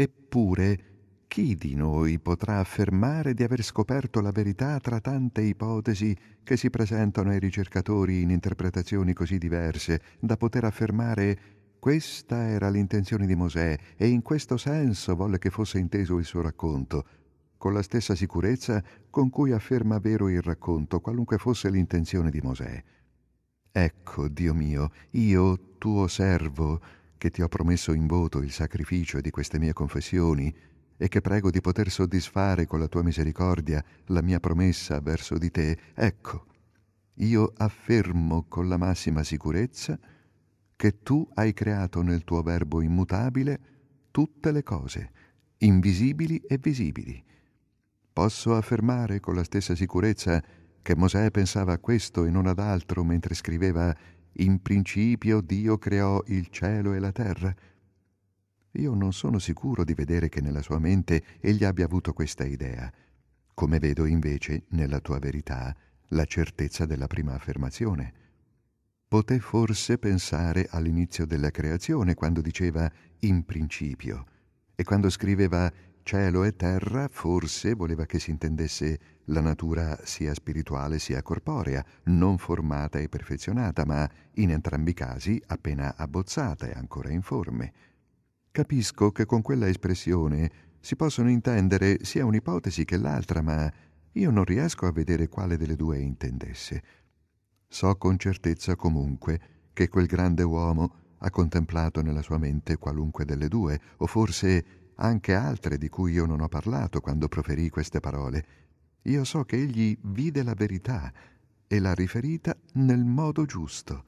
Eppure, chi di noi potrà affermare di aver scoperto la verità tra tante ipotesi che si presentano ai ricercatori in interpretazioni così diverse da poter affermare questa era l'intenzione di Mosè e in questo senso volle che fosse inteso il suo racconto, con la stessa sicurezza con cui afferma vero il racconto, qualunque fosse l'intenzione di Mosè. Ecco, Dio mio, io, tuo servo, che ti ho promesso in voto il sacrificio di queste mie confessioni e che prego di poter soddisfare con la tua misericordia la mia promessa verso di te, ecco, io affermo con la massima sicurezza che tu hai creato nel tuo verbo immutabile tutte le cose, invisibili e visibili. Posso affermare con la stessa sicurezza che Mosè pensava a questo e non ad altro mentre scriveva in principio Dio creò il cielo e la terra. Io non sono sicuro di vedere che nella sua mente egli abbia avuto questa idea, come vedo invece nella tua verità la certezza della prima affermazione. Poté forse pensare all'inizio della creazione quando diceva in principio e quando scriveva cielo e terra, forse voleva che si intendesse la natura sia spirituale sia corporea, non formata e perfezionata, ma in entrambi i casi appena abbozzata e ancora informe. Capisco che con quella espressione si possono intendere sia un'ipotesi che l'altra, ma io non riesco a vedere quale delle due intendesse. So con certezza comunque che quel grande uomo ha contemplato nella sua mente qualunque delle due, o forse anche altre di cui io non ho parlato quando proferì queste parole. Io so che egli vide la verità e l'ha riferita nel modo giusto.